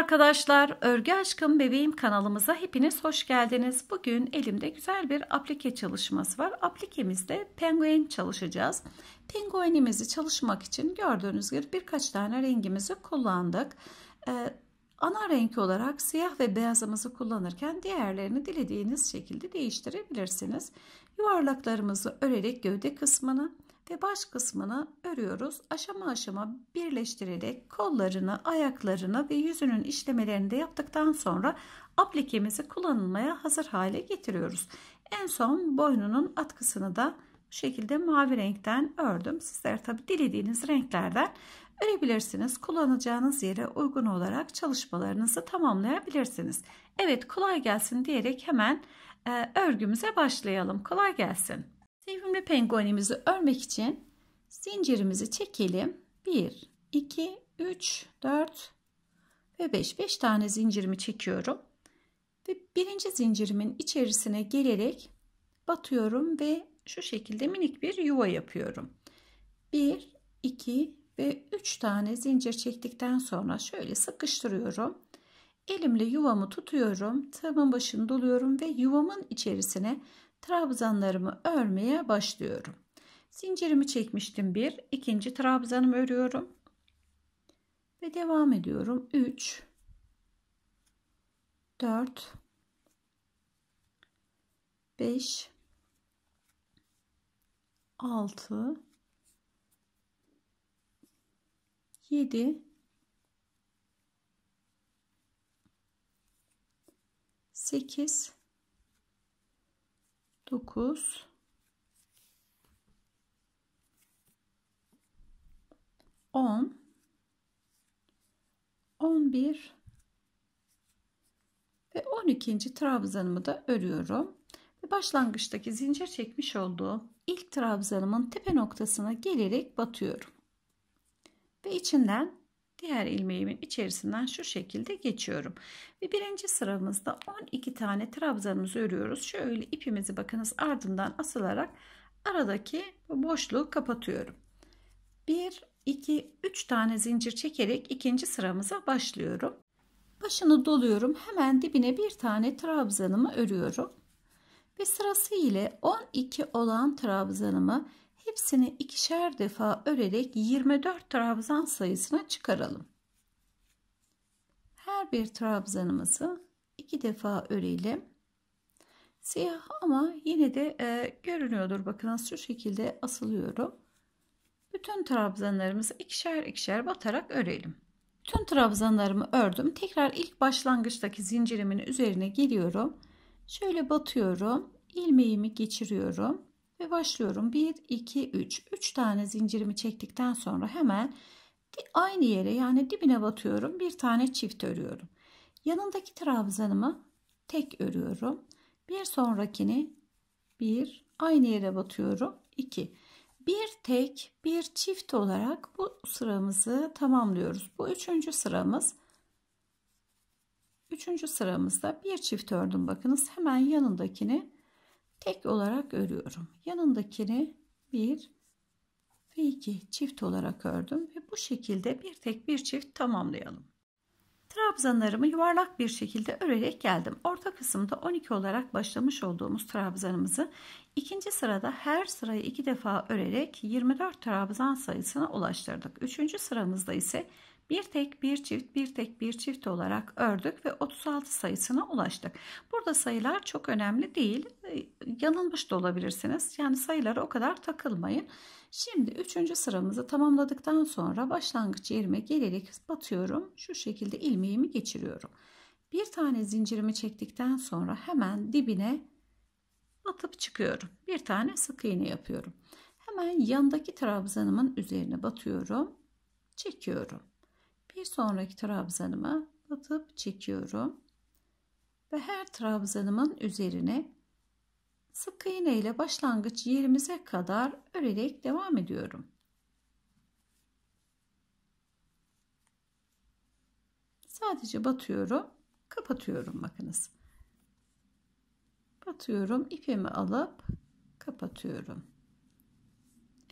arkadaşlar, Örgü Aşkım Bebeğim kanalımıza hepiniz hoş geldiniz. Bugün elimde güzel bir aplike çalışması var. Aplikemizde penguen çalışacağız. Penguenimizi çalışmak için gördüğünüz gibi birkaç tane rengimizi kullandık. Ee, ana renk olarak siyah ve beyazımızı kullanırken diğerlerini dilediğiniz şekilde değiştirebilirsiniz. Yuvarlaklarımızı örerek gövde kısmını, ve baş kısmını örüyoruz. Aşama aşama birleştirerek kollarını, ayaklarını ve yüzünün işlemelerini de yaptıktan sonra aplikemizi kullanılmaya hazır hale getiriyoruz. En son boynunun atkısını da bu şekilde mavi renkten ördüm. Sizler tabi dilediğiniz renklerden örebilirsiniz. Kullanacağınız yere uygun olarak çalışmalarınızı tamamlayabilirsiniz. Evet kolay gelsin diyerek hemen e, örgümüze başlayalım. Kolay gelsin. Sevimli penguenimizi örmek için zincirimizi çekelim. 1, 2, 3, 4 ve 5. 5 tane zincirimi çekiyorum. Ve birinci zincirimin içerisine gelerek batıyorum ve şu şekilde minik bir yuva yapıyorum. 1, 2 ve 3 tane zincir çektikten sonra şöyle sıkıştırıyorum. Elimle yuvamı tutuyorum. Tığımın başını doluyorum ve yuvamın içerisine trabzanlarımı örmeye başlıyorum. Zincirimi çekmiştim bir, ikinci trabzanımı örüyorum. Ve devam ediyorum. 3 4 5 6 7 8 9 10 11 ve 12. trabzanımı da örüyorum. Ve başlangıçtaki zincir çekmiş olduğum ilk trabzanımın tepe noktasına gelerek batıyorum. Ve içinden diğer ilmeğimin içerisinden şu şekilde geçiyorum. Ve birinci sıramızda 12 tane trabzanımızı örüyoruz. Şöyle ipimizi bakınız ardından asılarak aradaki boşluğu kapatıyorum. 1 2 3 tane zincir çekerek ikinci sıramıza başlıyorum. Başını doluyorum. Hemen dibine bir tane trabzanımı örüyorum. Ve sırası ile 12 olan trabzanımı Hepsini ikişer defa örerek 24 trabzan sayısına çıkaralım. Her bir trabzanımızı iki defa örelim. Siyah ama yine de e, görünüyordur. Bakın şu şekilde asılıyorum. Bütün trabzanlarımızı ikişer ikişer batarak örelim. Tüm trabzanlarımı ördüm. Tekrar ilk başlangıçtaki zincirimin üzerine geliyorum. Şöyle batıyorum. ilmeğimi geçiriyorum. Ve başlıyorum. 1, 2, 3. 3 tane zincirimi çektikten sonra hemen aynı yere yani dibine batıyorum. Bir tane çift örüyorum. Yanındaki trabzanımı tek örüyorum. Bir sonrakini 1 aynı yere batıyorum. 2 bir tek bir çift olarak bu sıramızı tamamlıyoruz. Bu üçüncü sıramız. Üçüncü sıramızda bir çift ördüm bakınız hemen yanındakini tek olarak örüyorum. Yanındakini bir ve iki çift olarak ördüm ve bu şekilde bir tek bir çift tamamlayalım. Trabzanlarımı yuvarlak bir şekilde örerek geldim. Orta kısımda 12 olarak başlamış olduğumuz trabzanımızı ikinci sırada her sırayı iki defa örerek 24 trabzan sayısına ulaştırdık. Üçüncü sıramızda ise bir tek bir çift bir tek bir çift olarak ördük ve 36 sayısına ulaştık. Burada sayılar çok önemli değil. Ee, yanılmış da olabilirsiniz. Yani sayılara o kadar takılmayın. Şimdi üçüncü sıramızı tamamladıktan sonra başlangıç yerime gelerek batıyorum. Şu şekilde ilmeğimi geçiriyorum. Bir tane zincirimi çektikten sonra hemen dibine atıp çıkıyorum. Bir tane sık iğne yapıyorum. Hemen yandaki trabzanımın üzerine batıyorum. Çekiyorum bir sonraki trabzanıma batıp çekiyorum ve her trabzanımın üzerine sık iğne ile başlangıç yerimize kadar örerek devam ediyorum. Sadece batıyorum, kapatıyorum bakınız. Batıyorum, ipimi alıp kapatıyorum.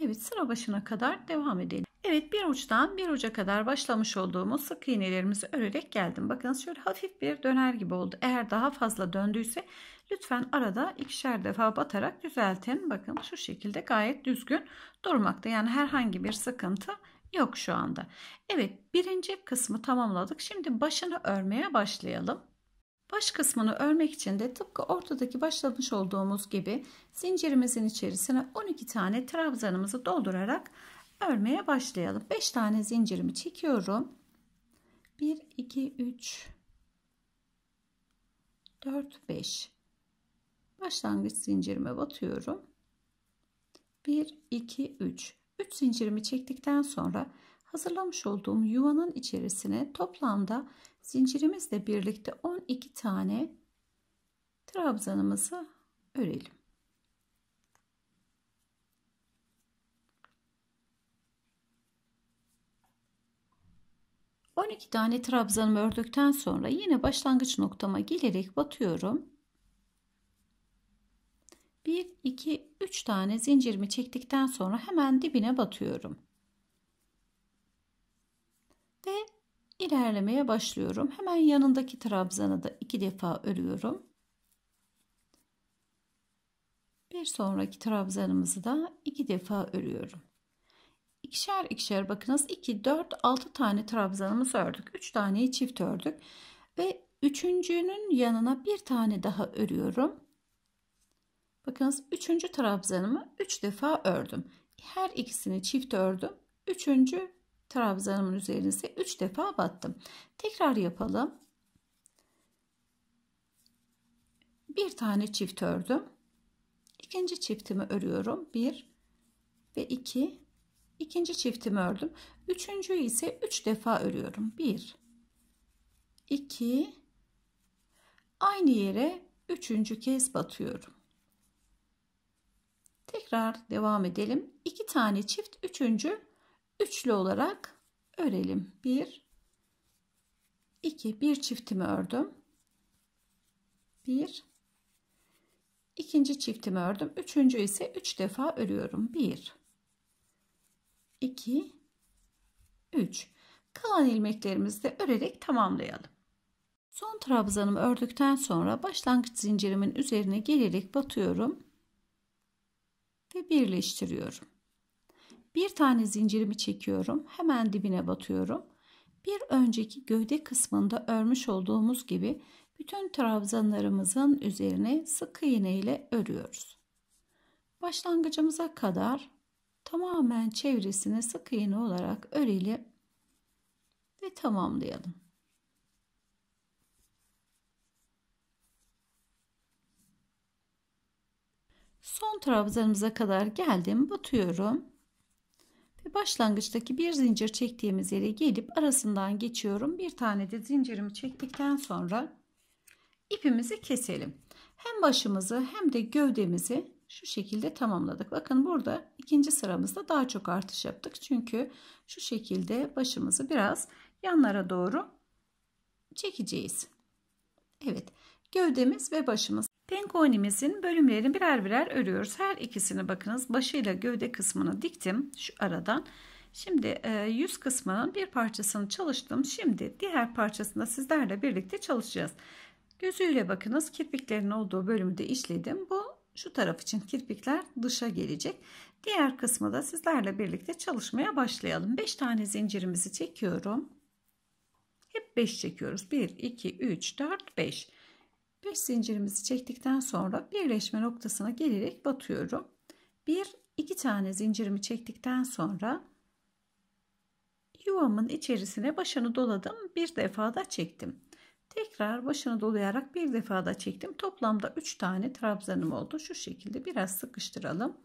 Evet sıra başına kadar devam edelim. Evet bir uçtan bir uca kadar başlamış olduğumuz sık iğnelerimizi örerek geldim. Bakın şöyle hafif bir döner gibi oldu. Eğer daha fazla döndüyse lütfen arada ikişer defa batarak düzeltin. Bakın şu şekilde gayet düzgün durmakta. Yani herhangi bir sıkıntı yok şu anda. Evet birinci kısmı tamamladık. Şimdi başını örmeye başlayalım. Baş kısmını örmek için de tıpkı ortadaki başlamış olduğumuz gibi zincirimizin içerisine 12 tane trabzanımızı doldurarak örmeye başlayalım. 5 tane zincirimi çekiyorum. 1 2 3 4 5 başlangıç zincirime batıyorum. 1 2 3 3 zincirimi çektikten sonra hazırlamış olduğum yuvanın içerisine toplamda zincirimizle birlikte 12 tane trabzanımızı örelim. 12 tane trabzanımı ördükten sonra yine başlangıç noktama gelerek batıyorum. 1 2 3 tane zincirimi çektikten sonra hemen dibine batıyorum. Ve ilerlemeye başlıyorum. Hemen yanındaki trabzanı da 2 defa örüyorum. Bir sonraki trabzanımızı da 2 defa örüyorum ikişer ikişer bakınız 2 4 6 tane trabzanımızı ördük 3 taneyi çift ördük ve üçüncünün yanına bir tane daha örüyorum bakınız üçüncü trabzanımı 3 defa ördüm her ikisini çift ördüm üçüncü trabzanımın üzerine ise 3 defa battım tekrar yapalım bir tane çift ördüm ikinci çiftimi örüyorum 1 ve 2 İkinci çiftimi ördüm. Üçüncüyü ise üç defa örüyorum. Bir, iki, aynı yere üçüncü kez batıyorum. Tekrar devam edelim. İki tane çift üçüncü üçlü olarak örelim. Bir, iki, bir çiftimi ördüm. Bir, ikinci çiftimi ördüm. Üçüncü ise üç defa örüyorum. Bir, 2, 3. Kalan ilmeklerimizi de örerek tamamlayalım. Son trabzanımı ördükten sonra başlangıç zincirimin üzerine gelerek batıyorum ve birleştiriyorum. Bir tane zincirimi çekiyorum, hemen dibine batıyorum. Bir önceki gövde kısmında örmüş olduğumuz gibi bütün trabzanlarımızın üzerine sık iğne ile örüyoruz. Başlangıcımıza kadar tamamen çevresine sık iğne olarak örelim ve tamamlayalım. Son trabzanımıza kadar geldim, batıyorum. Ve başlangıçtaki bir zincir çektiğimiz yere gelip arasından geçiyorum. Bir tane de zincirimi çektikten sonra ipimizi keselim. Hem başımızı hem de gövdemizi şu şekilde tamamladık. Bakın burada ikinci sıramızda daha çok artış yaptık. Çünkü şu şekilde başımızı biraz yanlara doğru çekeceğiz. Evet gövdemiz ve başımız. Penkonimizin bölümlerini birer birer örüyoruz. Her ikisini bakınız başıyla gövde kısmını diktim şu aradan. Şimdi e, yüz kısmının bir parçasını çalıştım. Şimdi diğer parçasında sizlerle birlikte çalışacağız. Gözüyle bakınız kirpiklerin olduğu bölümü de işledim. Bu şu taraf için kirpikler dışa gelecek. Diğer kısmı da sizlerle birlikte çalışmaya başlayalım. 5 tane zincirimizi çekiyorum. Hep 5 çekiyoruz. 1, 2, 3, 4, 5. 5 zincirimizi çektikten sonra birleşme noktasına gelerek batıyorum. 1, 2 tane zincirimi çektikten sonra yuvamın içerisine başını doladım. Bir defa da çektim. Tekrar başını dolayarak bir defa da çektim. Toplamda 3 tane trabzanım oldu. Şu şekilde biraz sıkıştıralım.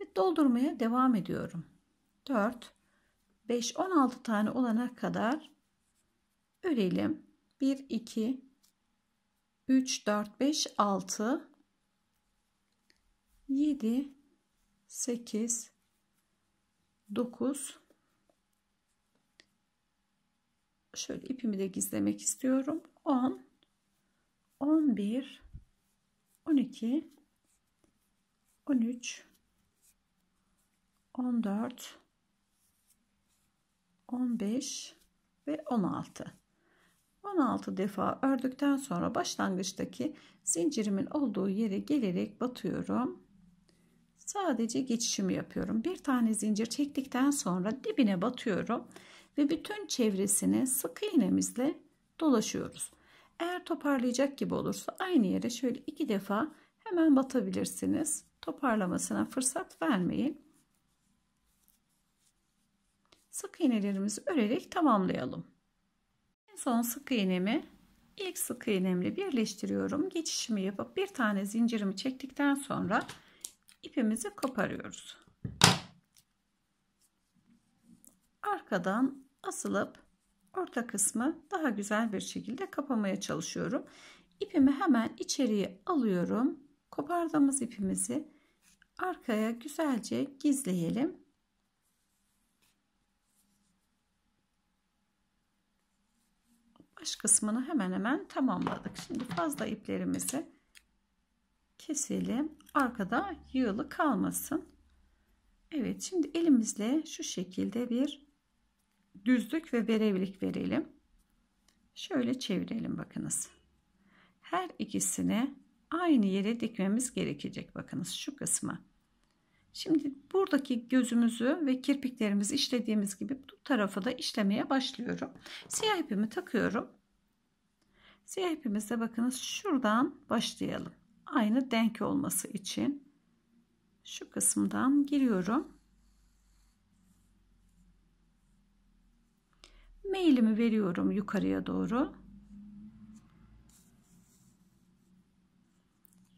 Ve doldurmaya devam ediyorum. 4, 5, 16 tane olana kadar örelim. 1, 2, 3, 4, 5, 6, 7, 8, 9, şöyle ipimi de gizlemek istiyorum 10 11 12 13 14 15 ve 16 16 defa ördükten sonra başlangıçtaki zincirimin olduğu yere gelerek batıyorum sadece geçişimi yapıyorum bir tane zincir çektikten sonra dibine batıyorum ve bütün çevresini sık iğnemizle dolaşıyoruz. Eğer toparlayacak gibi olursa aynı yere şöyle iki defa hemen batabilirsiniz. Toparlamasına fırsat vermeyin. Sık iğnelerimizi örerek tamamlayalım. En son sık iğnemi ilk sık iğnemle birleştiriyorum. Geçişimi yapıp bir tane zincirimi çektikten sonra ipimizi koparıyoruz. Arkadan asılıp orta kısmı daha güzel bir şekilde kapamaya çalışıyorum. İpimi hemen içeriye alıyorum. Kopardığımız ipimizi arkaya güzelce gizleyelim. Baş kısmını hemen hemen tamamladık. Şimdi fazla iplerimizi keselim. Arkada yığılı kalmasın. Evet şimdi elimizle şu şekilde bir düzlük ve verevlik verelim. Şöyle çevirelim bakınız. Her ikisini aynı yere dikmemiz gerekecek bakınız şu kısmı. Şimdi buradaki gözümüzü ve kirpiklerimizi işlediğimiz gibi bu tarafı da işlemeye başlıyorum. Siyah ipimi takıyorum. Siyah ipimizde bakınız şuradan başlayalım. Aynı denk olması için şu kısımdan giriyorum. İlme veriyorum yukarıya doğru.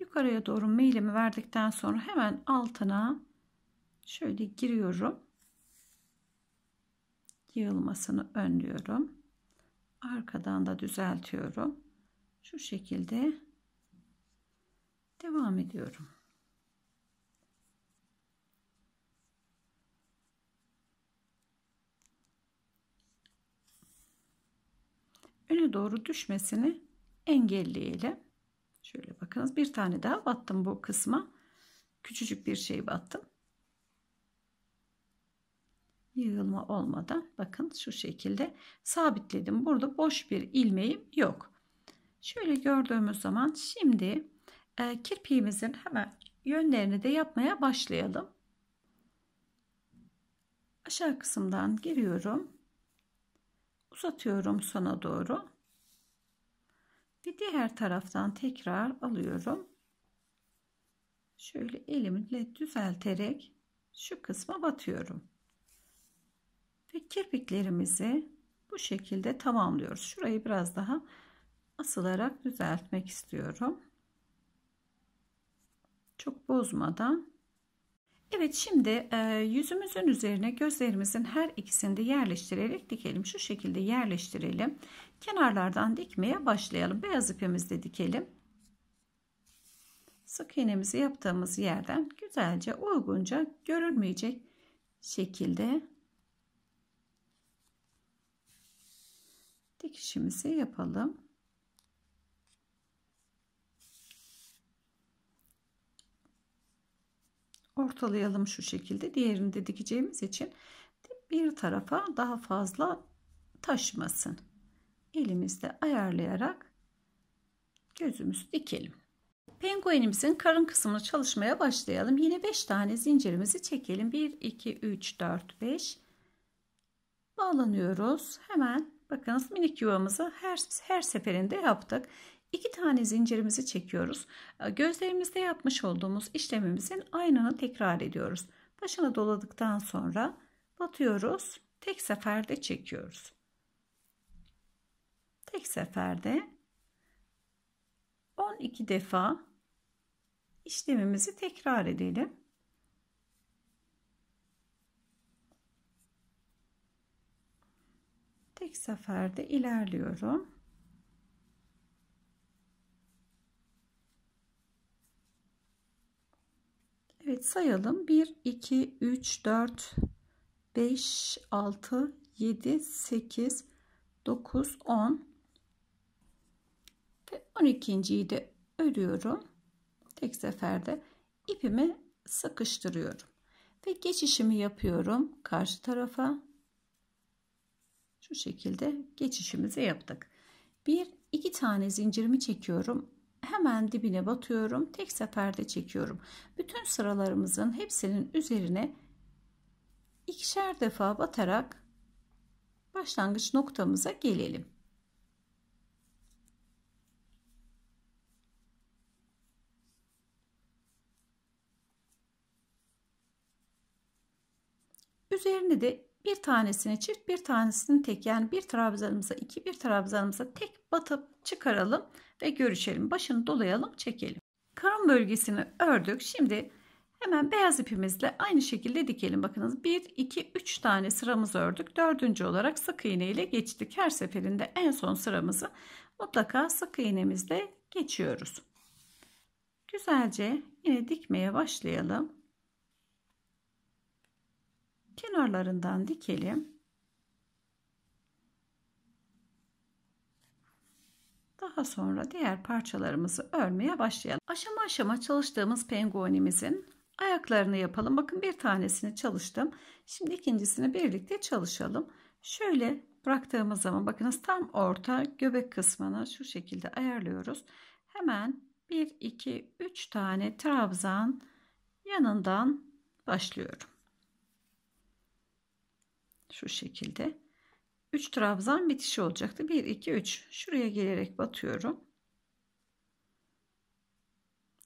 Yukarıya doğru mailimi verdikten sonra hemen altına şöyle giriyorum. Yığılmasını önlüyorum. Arkadan da düzeltiyorum. Şu şekilde devam ediyorum. öne doğru düşmesini engelleyelim. Şöyle bakınız bir tane daha battım bu kısma. Küçücük bir şey battım. Yığılma olmadan bakın şu şekilde sabitledim. Burada boş bir ilmeğim yok. Şöyle gördüğümüz zaman şimdi e, kirpiğimizin hemen yönlerini de yapmaya başlayalım. Aşağı kısımdan giriyorum uzatıyorum sona doğru ve diğer taraftan tekrar alıyorum şöyle elimle düzelterek şu kısma batıyorum ve kirpiklerimizi bu şekilde tamamlıyoruz şurayı biraz daha asılarak düzeltmek istiyorum çok bozmadan Evet şimdi e, yüzümüzün üzerine gözlerimizin her ikisini de yerleştirerek dikelim. Şu şekilde yerleştirelim. Kenarlardan dikmeye başlayalım. Beyaz ipimizde dikelim. Sık iğnemizi yaptığımız yerden güzelce uygunca görünmeyecek şekilde dikişimizi yapalım. ortalayalım şu şekilde. Diğerini de dikeceğimiz için bir tarafa daha fazla taşmasın. Elimizde ayarlayarak gözümüzü dikelim. Penguenimizin karın kısmını çalışmaya başlayalım. Yine 5 tane zincirimizi çekelim. 1, 2, 3, 4, 5. Bağlanıyoruz. Hemen bakınız minik yuvamızı her, her seferinde yaptık iki tane zincirimizi çekiyoruz. Ee, gözlerimizde yapmış olduğumuz işlemimizin aynını tekrar ediyoruz. Başını doladıktan sonra batıyoruz. Tek seferde çekiyoruz. Tek seferde 12 defa işlemimizi tekrar edelim. tek seferde ilerliyorum. Evet sayalım. 1, 2, 3, 4, 5, 6, 7, 8, 9, 10 ve 12.yi de örüyorum. Tek seferde ipimi sıkıştırıyorum. Ve geçişimi yapıyorum karşı tarafa. Şu şekilde geçişimizi yaptık. Bir iki tane zincirimi çekiyorum hemen dibine batıyorum. Tek seferde çekiyorum. Bütün sıralarımızın hepsinin üzerine ikişer defa batarak başlangıç noktamıza gelelim. Üzerine de bir tanesini çift bir tanesini tek yani bir trabzanımıza iki bir trabzanımıza tek batıp çıkaralım ve görüşelim. Başını dolayalım çekelim. Karın bölgesini ördük. Şimdi hemen beyaz ipimizle aynı şekilde dikelim. Bakınız 1, 2, 3 tane sıramız ördük. Dördüncü olarak sık iğne ile geçtik. Her seferinde en son sıramızı mutlaka sık iğnemizle geçiyoruz. Güzelce yine dikmeye başlayalım kenarlarından dikelim. Daha sonra diğer parçalarımızı örmeye başlayalım. Aşama aşama çalıştığımız penguenimizin ayaklarını yapalım. Bakın bir tanesini çalıştım. Şimdi ikincisini birlikte çalışalım. Şöyle bıraktığımız zaman bakınız tam orta göbek kısmını şu şekilde ayarlıyoruz. Hemen 1, 2, 3 tane trabzan yanından başlıyorum. Şu şekilde. 3 trabzan bitişi olacaktı. 1, 2, 3. Şuraya gelerek batıyorum.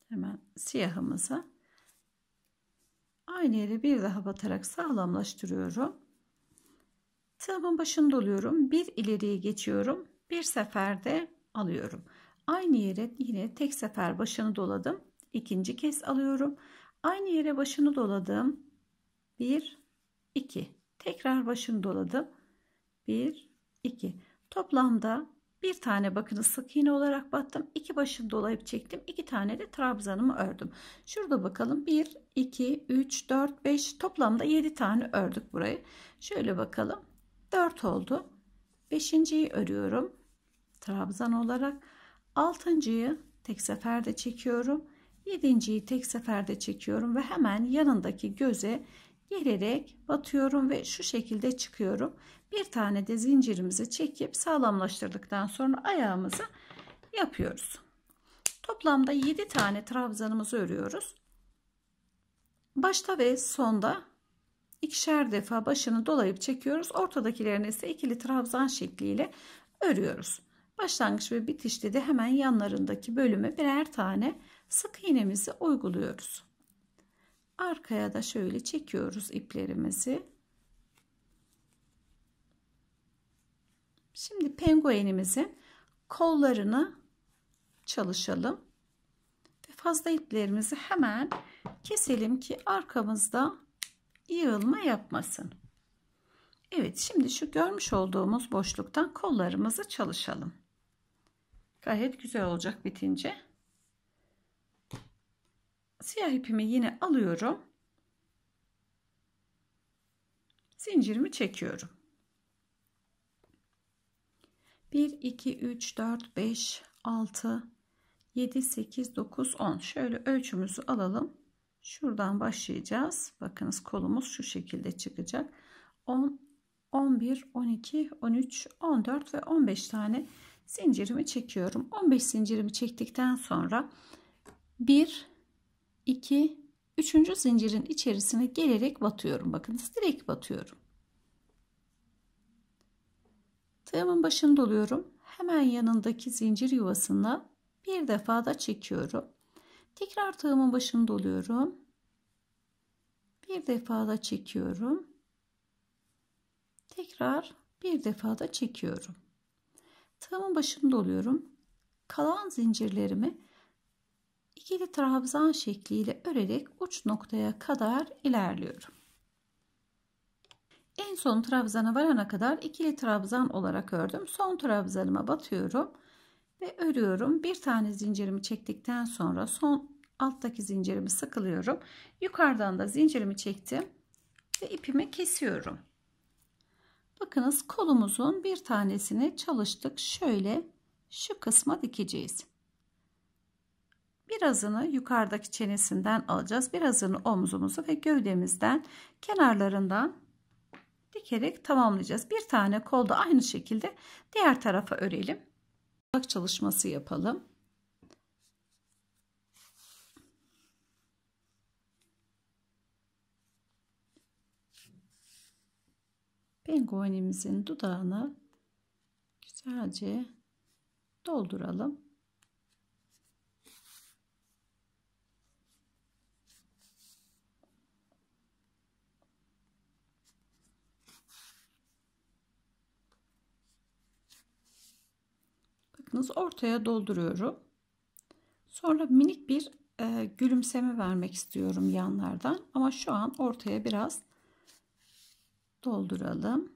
Hemen siyahımıza. Aynı yere bir daha batarak sağlamlaştırıyorum. Tığımın başını doluyorum. Bir ileriye geçiyorum. Bir seferde alıyorum. Aynı yere yine tek sefer başını doladım. ikinci kez alıyorum. Aynı yere başını doladım. 1 2 Tekrar başını doladım. 1, 2. Toplamda bir tane bakın sık iğne olarak battım. İki başını dolayıp çektim. İki tane de trabzanımı ördüm. Şurada bakalım. 1, 2, 3, 4, 5. Toplamda 7 tane ördük burayı. Şöyle bakalım. 4 oldu. Beşinciyi örüyorum. Trabzan olarak. Altıncıyı tek seferde çekiyorum. Yedinciyi tek seferde çekiyorum ve hemen yanındaki göze gelerek batıyorum ve şu şekilde çıkıyorum. Bir tane de zincirimizi çekip sağlamlaştırdıktan sonra ayağımızı yapıyoruz. Toplamda 7 tane trabzanımızı örüyoruz. Başta ve sonda ikişer defa başını dolayıp çekiyoruz. Ortadakilerini ise ikili trabzan şekliyle örüyoruz. Başlangıç ve bitişte de hemen yanlarındaki bölüme birer tane sık iğnemizi uyguluyoruz. Arkaya da şöyle çekiyoruz iplerimizi. Şimdi penguenimizin kollarını çalışalım. Ve fazla iplerimizi hemen keselim ki arkamızda yığılma yapmasın. Evet şimdi şu görmüş olduğumuz boşluktan kollarımızı çalışalım. Gayet güzel olacak bitince. Siyah ipimi yine alıyorum. Zincirimi çekiyorum. 1 2 3 4 5 6 7 8 9 10 şöyle ölçümüzü alalım. Şuradan başlayacağız. Bakınız kolumuz şu şekilde çıkacak. 10 11 12 13 14 ve 15 tane zincirimi çekiyorum. 15 zincirimi çektikten sonra 1 2, 3. zincirin içerisine gelerek batıyorum. Bakınız direkt batıyorum. Tığımın başını doluyorum. Hemen yanındaki zincir yuvasına bir defa da çekiyorum. Tekrar tığımın başını doluyorum. Bir defa da çekiyorum. Tekrar bir defa da çekiyorum. Tığımın başını doluyorum. Kalan zincirlerimi ikili trabzan şekliyle örerek uç noktaya kadar ilerliyorum. En son trabzana varana kadar ikili trabzan olarak ördüm. Son trabzanıma batıyorum ve örüyorum. Bir tane zincirimi çektikten sonra son alttaki zincirimi sıkılıyorum. Yukarıdan da zincirimi çektim ve ipimi kesiyorum. Bakınız kolumuzun bir tanesini çalıştık. Şöyle şu kısma dikeceğiz. Birazını yukarıdaki çenesinden alacağız. Birazını omzumuzu ve gövdemizden kenarlarından dikerek tamamlayacağız. Bir tane kolda aynı şekilde diğer tarafa örelim. bak çalışması yapalım. Penguenimizin dudağını güzelce dolduralım. bakınız ortaya dolduruyorum. Sonra minik bir e, gülümseme vermek istiyorum yanlardan. Ama şu an ortaya biraz dolduralım.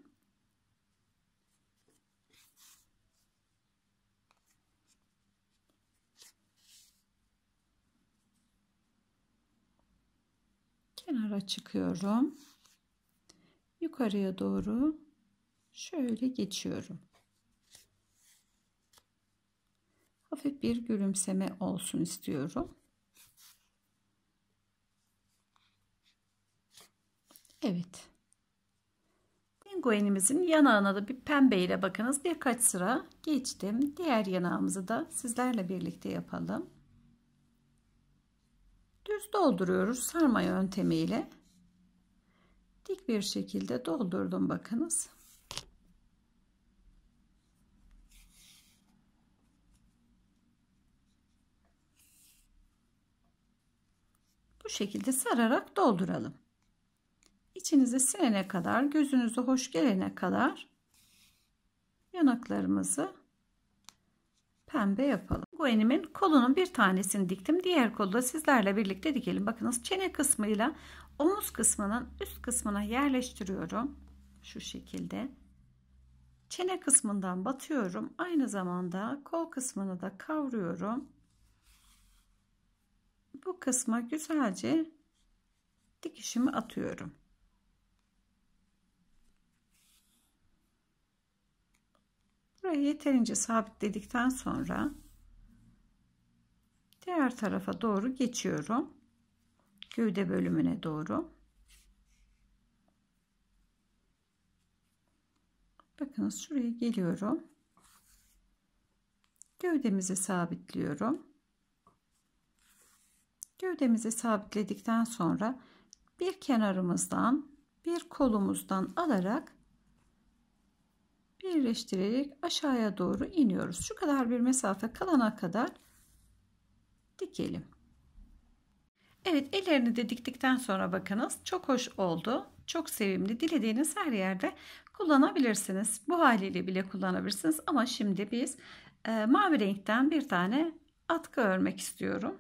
kenara çıkıyorum. Yukarıya doğru şöyle geçiyorum. hafif bir gülümseme olsun istiyorum. Evet. Penguenimizin yanağına da bir pembe ile bakınız birkaç sıra geçtim. Diğer yanağımızı da sizlerle birlikte yapalım. Düz dolduruyoruz sarma yöntemiyle. Dik bir şekilde doldurdum bakınız. şekilde sararak dolduralım. İçinize sinene kadar, gözünüze hoş gelene kadar yanaklarımızı pembe yapalım. Guenimin kolunun bir tanesini diktim. Diğer kolu da sizlerle birlikte dikelim. Bakınız çene kısmıyla omuz kısmının üst kısmına yerleştiriyorum. Şu şekilde. Çene kısmından batıyorum. Aynı zamanda kol kısmını da kavruyorum bu kısma güzelce dikişimi atıyorum. Burayı yeterince sabitledikten sonra diğer tarafa doğru geçiyorum. Gövde bölümüne doğru. Bakınız şuraya geliyorum. Gövdemizi sabitliyorum. Gövdemizi sabitledikten sonra bir kenarımızdan bir kolumuzdan alarak birleştirerek aşağıya doğru iniyoruz. Şu kadar bir mesafe kalana kadar dikelim. Evet ellerini de diktikten sonra bakınız çok hoş oldu. Çok sevimli. Dilediğiniz her yerde kullanabilirsiniz. Bu haliyle bile kullanabilirsiniz. Ama şimdi biz e, mavi renkten bir tane atkı örmek istiyorum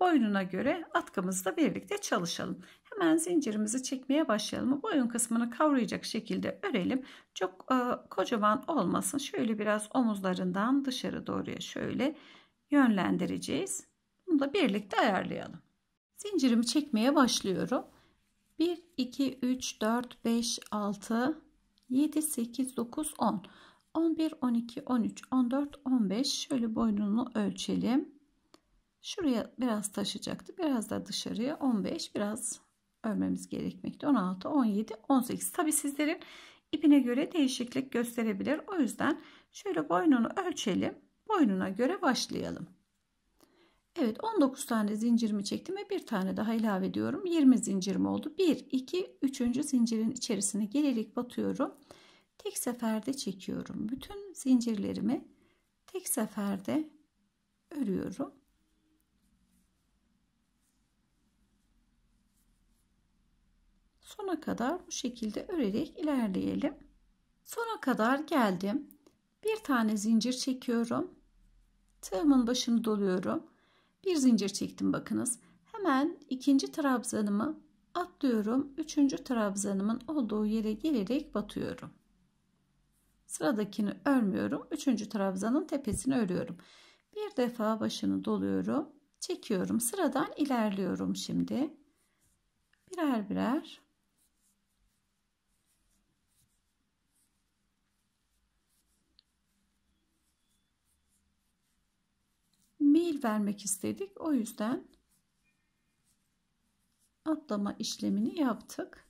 boynuna göre atkımızla birlikte çalışalım. Hemen zincirimizi çekmeye başlayalım. Boyun kısmını kavrayacak şekilde örelim. Çok e, kocaman olmasın. Şöyle biraz omuzlarından dışarı doğruya şöyle yönlendireceğiz. Bunu da birlikte ayarlayalım. Zincirimi çekmeye başlıyorum. 1, 2, 3, 4, 5, 6, 7, 8, 9, 10. 11, 12, 13, 14, 15. Şöyle boynunu ölçelim. Şuraya biraz taşacaktı. Biraz da dışarıya 15 biraz örmemiz gerekmekte. 16, 17, 18. Tabi sizlerin ipine göre değişiklik gösterebilir. O yüzden şöyle boynunu ölçelim. Boynuna göre başlayalım. Evet 19 tane zincirimi çektim ve bir tane daha ilave ediyorum. 20 zincirim oldu. 1, 2, 3. zincirin içerisine gelerek batıyorum. Tek seferde çekiyorum. Bütün zincirlerimi tek seferde örüyorum. sona kadar bu şekilde örerek ilerleyelim. Sona kadar geldim. Bir tane zincir çekiyorum. Tığımın başını doluyorum. Bir zincir çektim bakınız. Hemen ikinci trabzanımı atlıyorum. Üçüncü trabzanımın olduğu yere gelerek batıyorum. Sıradakini örmüyorum. Üçüncü trabzanın tepesini örüyorum. Bir defa başını doluyorum. Çekiyorum. Sıradan ilerliyorum şimdi. Birer birer mail vermek istedik. O yüzden atlama işlemini yaptık.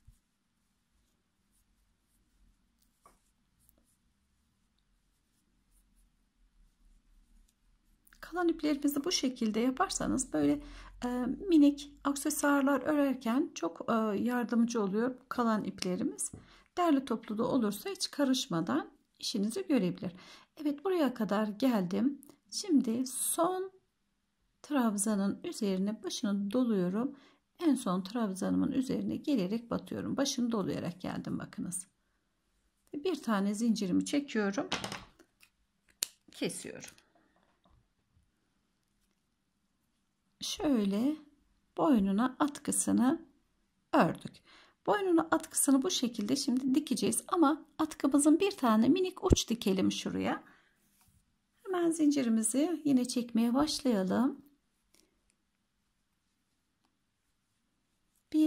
Kalan iplerimizi bu şekilde yaparsanız böyle e, minik aksesuarlar örerken çok e, yardımcı oluyor kalan iplerimiz. Derli toplu da olursa hiç karışmadan işinizi görebilir. Evet buraya kadar geldim. Şimdi son trabzanın üzerine başını doluyorum. En son trabzanımın üzerine gelerek batıyorum. Başını dolayarak geldim bakınız. Bir tane zincirimi çekiyorum. Kesiyorum. Şöyle boynuna atkısını ördük. Boynuna atkısını bu şekilde şimdi dikeceğiz ama atkımızın bir tane minik uç dikelim şuraya. Hemen zincirimizi yine çekmeye başlayalım.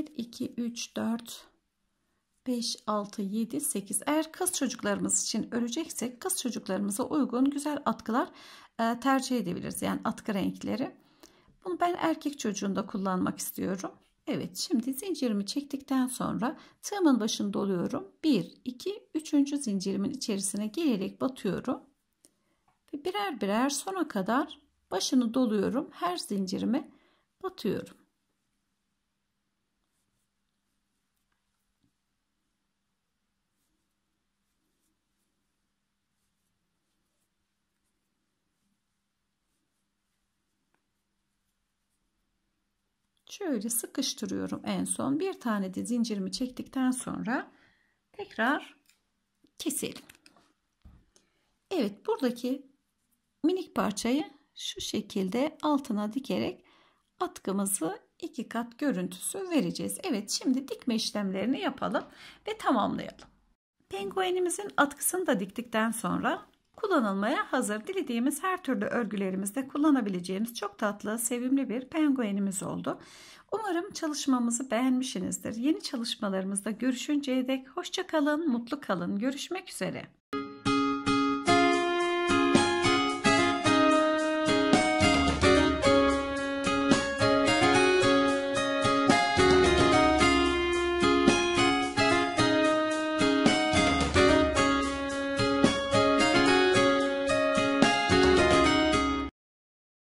1, 2, 3, 4, 5, 6, 7, 8. Eğer kız çocuklarımız için öreceksek kız çocuklarımıza uygun güzel atkılar e, tercih edebiliriz. Yani atkı renkleri. Bunu ben erkek çocuğunda kullanmak istiyorum. Evet şimdi zincirimi çektikten sonra tığımın başını doluyorum. 1, 2, 3. zincirimin içerisine gelerek batıyorum. Ve birer birer sona kadar başını doluyorum. Her zincirimi batıyorum. şöyle sıkıştırıyorum en son bir tane de zincirimi çektikten sonra tekrar keselim Evet buradaki minik parçayı şu şekilde altına dikerek atkımızı iki kat görüntüsü vereceğiz. Evet şimdi dikme işlemlerini yapalım ve tamamlayalım. Penguenimizin atkısını da diktikten sonra kullanılmaya hazır. Dilediğimiz her türlü örgülerimizde kullanabileceğimiz çok tatlı, sevimli bir penguenimiz oldu. Umarım çalışmamızı beğenmişsinizdir. Yeni çalışmalarımızda görüşünceye dek hoşça kalın, mutlu kalın. Görüşmek üzere.